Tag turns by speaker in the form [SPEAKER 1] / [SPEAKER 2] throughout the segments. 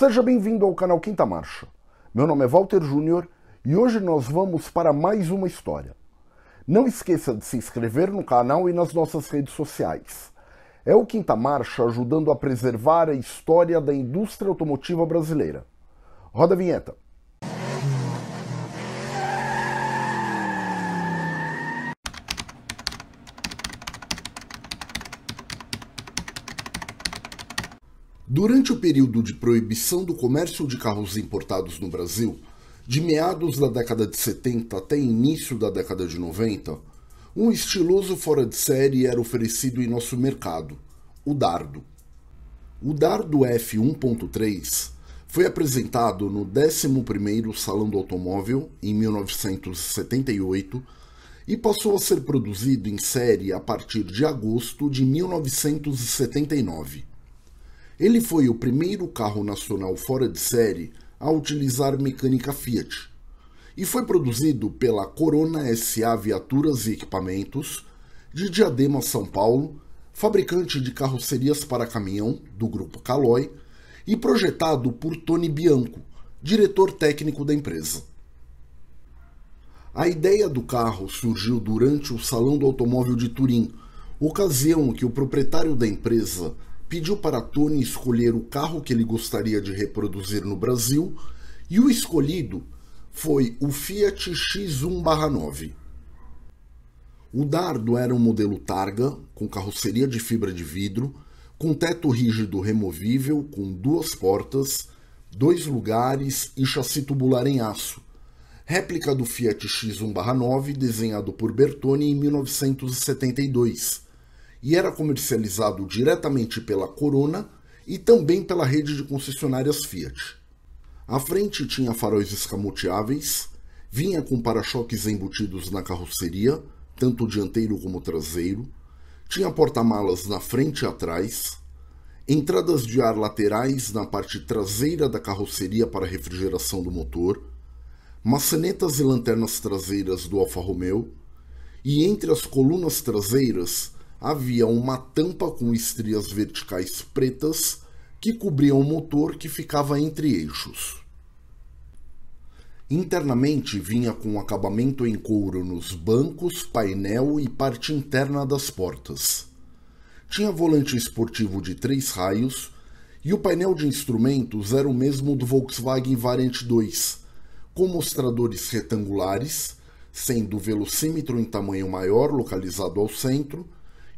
[SPEAKER 1] Seja bem-vindo ao canal Quinta Marcha. Meu nome é Walter Júnior e hoje nós vamos para mais uma história. Não esqueça de se inscrever no canal e nas nossas redes sociais. É o Quinta Marcha ajudando a preservar a história da indústria automotiva brasileira. Roda a vinheta. Durante o período de proibição do comércio de carros importados no Brasil, de meados da década de 70 até início da década de 90, um estiloso fora de série era oferecido em nosso mercado, o Dardo. O Dardo F1.3 foi apresentado no 11º Salão do Automóvel em 1978 e passou a ser produzido em série a partir de agosto de 1979. Ele foi o primeiro carro nacional fora de série a utilizar mecânica Fiat e foi produzido pela Corona SA Viaturas e Equipamentos de Diadema, São Paulo, fabricante de carrocerias para caminhão do grupo Caloi e projetado por Tony Bianco, diretor técnico da empresa. A ideia do carro surgiu durante o Salão do Automóvel de Turim, ocasião que o proprietário da empresa pediu para Tony escolher o carro que ele gostaria de reproduzir no Brasil e o escolhido foi o Fiat X1/9. O Dardo era um modelo Targa com carroceria de fibra de vidro, com teto rígido removível, com duas portas, dois lugares e chassi tubular em aço. Réplica do Fiat X1/9 desenhado por Bertone em 1972 e era comercializado diretamente pela Corona e também pela rede de concessionárias Fiat. A frente tinha faróis escamoteáveis, vinha com para-choques embutidos na carroceria, tanto dianteiro como traseiro, tinha porta-malas na frente e atrás, entradas de ar laterais na parte traseira da carroceria para refrigeração do motor, maçanetas e lanternas traseiras do Alfa Romeo, e entre as colunas traseiras havia uma tampa com estrias verticais pretas que cobriam o motor que ficava entre eixos. Internamente vinha com acabamento em couro nos bancos, painel e parte interna das portas. Tinha volante esportivo de três raios e o painel de instrumentos era o mesmo do Volkswagen Variant 2, com mostradores retangulares, sendo o velocímetro em tamanho maior localizado ao centro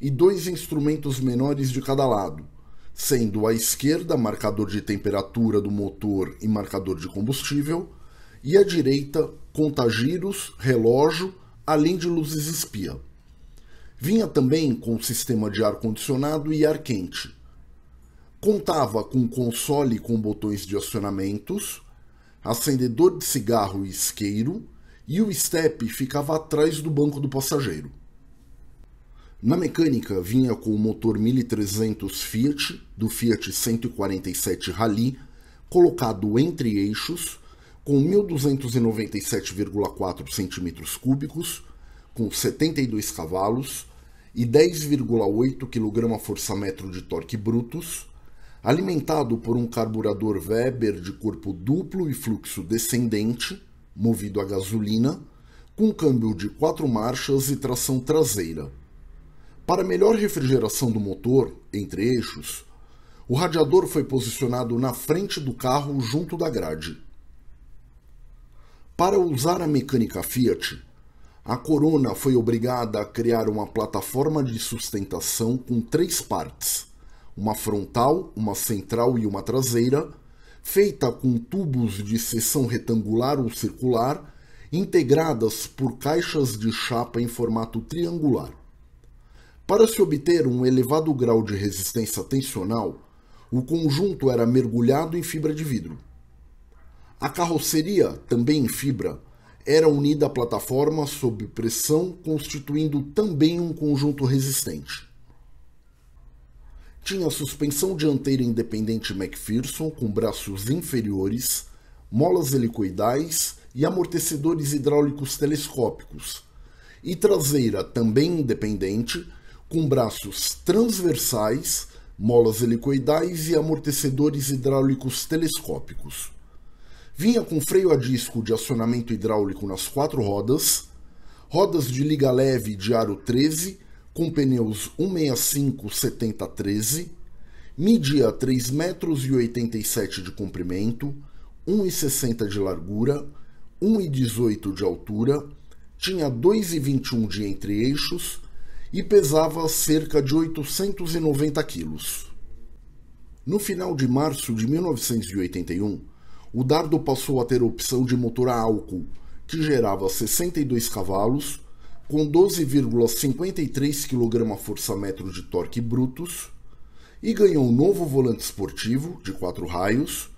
[SPEAKER 1] e dois instrumentos menores de cada lado, sendo à esquerda marcador de temperatura do motor e marcador de combustível, e à direita contagiros, relógio, além de luzes espia. Vinha também com sistema de ar-condicionado e ar quente. Contava com console com botões de acionamentos, acendedor de cigarro e isqueiro, e o step ficava atrás do banco do passageiro. Na mecânica, vinha com o motor 1300 Fiat do Fiat 147 Rally, colocado entre eixos, com 1297,4 cm3, com 72 cavalos e 10,8 kgfm de torque brutos, alimentado por um carburador Weber de corpo duplo e fluxo descendente, movido a gasolina, com câmbio de quatro marchas e tração traseira. Para melhor refrigeração do motor, entre eixos, o radiador foi posicionado na frente do carro junto da grade. Para usar a mecânica Fiat, a Corona foi obrigada a criar uma plataforma de sustentação com três partes: uma frontal, uma central e uma traseira, feita com tubos de seção retangular ou circular, integradas por caixas de chapa em formato triangular. Para se obter um elevado grau de resistência tensional, o conjunto era mergulhado em fibra de vidro. A carroceria, também em fibra, era unida à plataforma sob pressão, constituindo também um conjunto resistente. Tinha suspensão dianteira independente McPherson com braços inferiores, molas helicoidais e amortecedores hidráulicos telescópicos, e traseira também independente com braços transversais, molas helicoidais e amortecedores hidráulicos telescópicos. Vinha com freio a disco de acionamento hidráulico nas quatro rodas, rodas de liga leve de aro 13, com pneus 165-70-13, media 3 metros e 87 de comprimento, 1,60 de largura, 1,18 de altura, tinha 2,21 de entre-eixos e pesava cerca de 890 quilos. No final de março de 1981, o dardo passou a ter opção de motor a álcool, que gerava 62 cavalos, com 12,53 kgfm de torque brutos, e ganhou um novo volante esportivo de quatro raios.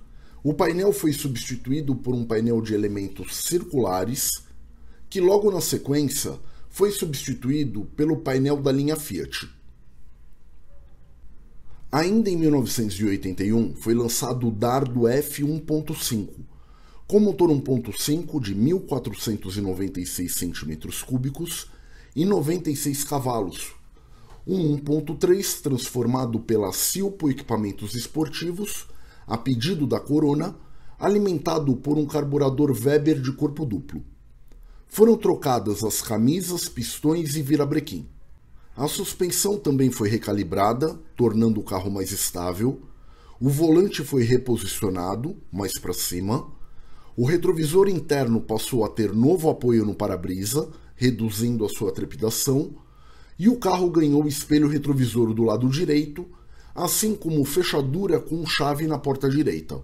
[SPEAKER 1] O painel foi substituído por um painel de elementos circulares, que logo na sequência foi substituído pelo painel da linha Fiat. Ainda em 1981 foi lançado o Dardo F1.5, com motor 1.5 de 1.496 cm3 e 96 cavalos, um 1.3 transformado pela Silpo Equipamentos Esportivos, a pedido da Corona, alimentado por um carburador Weber de corpo duplo. Foram trocadas as camisas, pistões e virabrequim. A suspensão também foi recalibrada, tornando o carro mais estável. O volante foi reposicionado, mais para cima. O retrovisor interno passou a ter novo apoio no para-brisa, reduzindo a sua trepidação. E o carro ganhou espelho retrovisor do lado direito, assim como fechadura com chave na porta direita.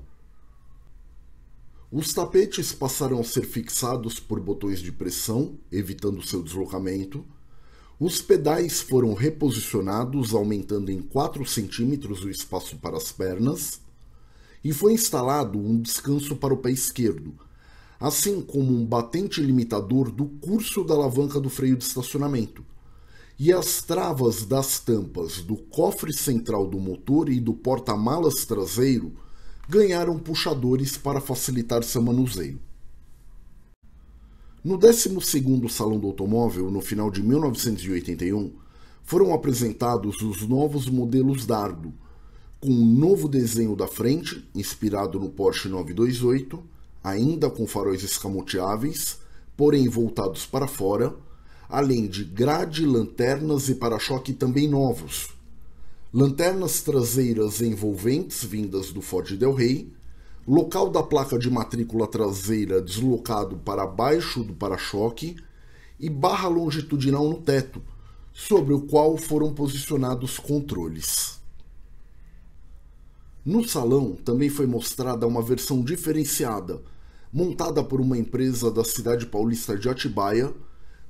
[SPEAKER 1] Os tapetes passaram a ser fixados por botões de pressão, evitando seu deslocamento. Os pedais foram reposicionados, aumentando em 4 centímetros o espaço para as pernas. E foi instalado um descanso para o pé esquerdo, assim como um batente limitador do curso da alavanca do freio de estacionamento, e as travas das tampas do cofre central do motor e do porta-malas traseiro ganharam puxadores para facilitar seu manuseio. No 12 Salão do Automóvel, no final de 1981, foram apresentados os novos modelos Dardo, com um novo desenho da frente, inspirado no Porsche 928, ainda com faróis escamoteáveis, porém voltados para fora, além de grade, lanternas e para-choque também novos, lanternas traseiras envolventes vindas do Ford Del Rey, local da placa de matrícula traseira deslocado para baixo do para-choque e barra longitudinal no teto, sobre o qual foram posicionados controles. No salão também foi mostrada uma versão diferenciada, montada por uma empresa da cidade paulista de Atibaia,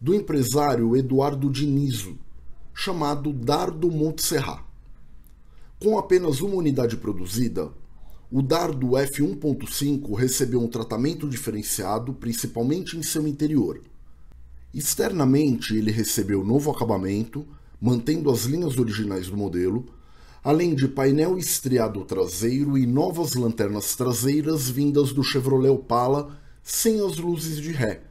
[SPEAKER 1] do empresário Eduardo Dinizo, chamado Dardo Montserrat. Com apenas uma unidade produzida, o dardo F1.5 recebeu um tratamento diferenciado, principalmente em seu interior. Externamente, ele recebeu novo acabamento, mantendo as linhas originais do modelo, além de painel estriado traseiro e novas lanternas traseiras vindas do Chevrolet Opala sem as luzes de ré,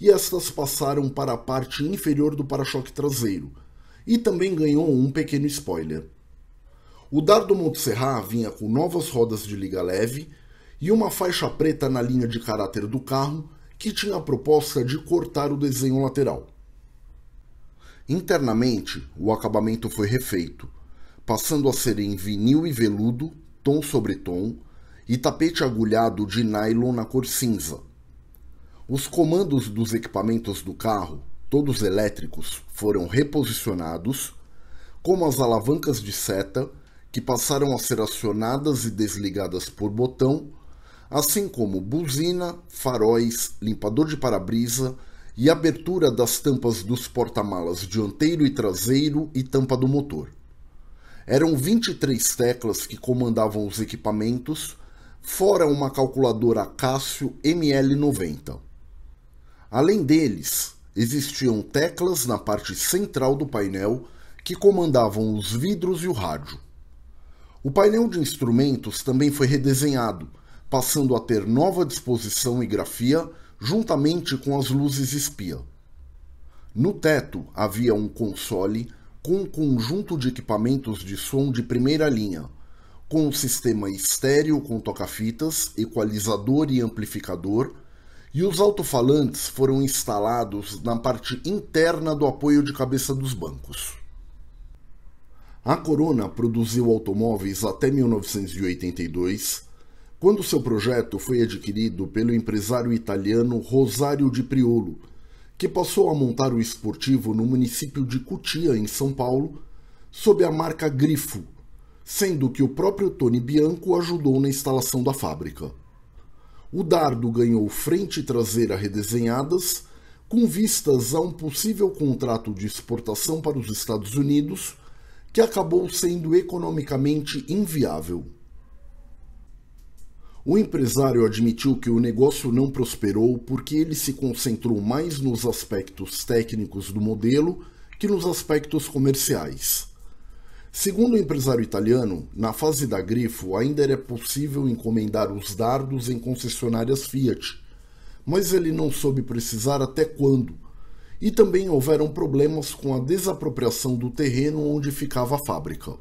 [SPEAKER 1] e estas passaram para a parte inferior do para-choque traseiro, e também ganhou um pequeno spoiler. O Dardo Montserrat vinha com novas rodas de liga leve e uma faixa preta na linha de caráter do carro que tinha a proposta de cortar o desenho lateral. Internamente, o acabamento foi refeito, passando a ser em vinil e veludo, tom sobre tom, e tapete agulhado de nylon na cor cinza. Os comandos dos equipamentos do carro, todos elétricos, foram reposicionados, como as alavancas de seta que passaram a ser acionadas e desligadas por botão, assim como buzina, faróis, limpador de para-brisa e abertura das tampas dos porta-malas dianteiro e traseiro e tampa do motor. Eram 23 teclas que comandavam os equipamentos, fora uma calculadora Casio ML90. Além deles, existiam teclas na parte central do painel que comandavam os vidros e o rádio. O painel de instrumentos também foi redesenhado, passando a ter nova disposição e grafia juntamente com as luzes espia. No teto havia um console com um conjunto de equipamentos de som de primeira linha, com um sistema estéreo com toca-fitas, equalizador e amplificador, e os alto-falantes foram instalados na parte interna do apoio de cabeça dos bancos. A Corona produziu automóveis até 1982, quando seu projeto foi adquirido pelo empresário italiano Rosário de Priolo, que passou a montar o esportivo no município de Cutia, em São Paulo, sob a marca Grifo, sendo que o próprio Tony Bianco ajudou na instalação da fábrica. O Dardo ganhou frente e traseira redesenhadas, com vistas a um possível contrato de exportação para os Estados Unidos que acabou sendo economicamente inviável. O empresário admitiu que o negócio não prosperou porque ele se concentrou mais nos aspectos técnicos do modelo que nos aspectos comerciais. Segundo o empresário italiano, na fase da grifo ainda era possível encomendar os dardos em concessionárias Fiat, mas ele não soube precisar até quando e também houveram problemas com a desapropriação do terreno onde ficava a fábrica.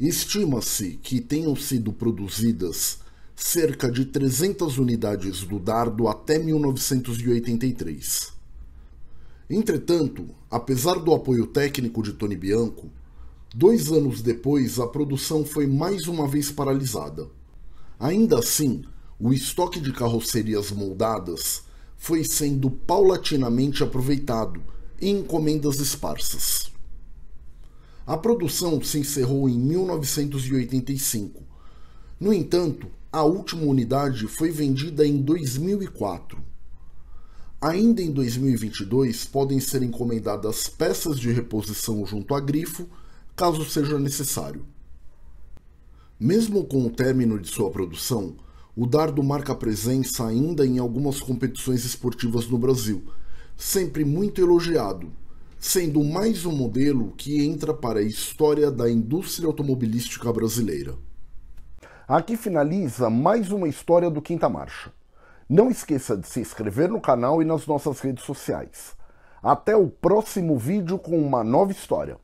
[SPEAKER 1] Estima-se que tenham sido produzidas cerca de 300 unidades do dardo até 1983. Entretanto, apesar do apoio técnico de Tony Bianco, dois anos depois a produção foi mais uma vez paralisada. Ainda assim, o estoque de carrocerias moldadas foi sendo paulatinamente aproveitado em encomendas esparsas. A produção se encerrou em 1985. No entanto, a última unidade foi vendida em 2004. Ainda em 2022, podem ser encomendadas peças de reposição junto a grifo, caso seja necessário. Mesmo com o término de sua produção, o dardo marca presença ainda em algumas competições esportivas no Brasil, sempre muito elogiado, sendo mais um modelo que entra para a história da indústria automobilística brasileira. Aqui finaliza mais uma história do Quinta Marcha. Não esqueça de se inscrever no canal e nas nossas redes sociais. Até o próximo vídeo com uma nova história.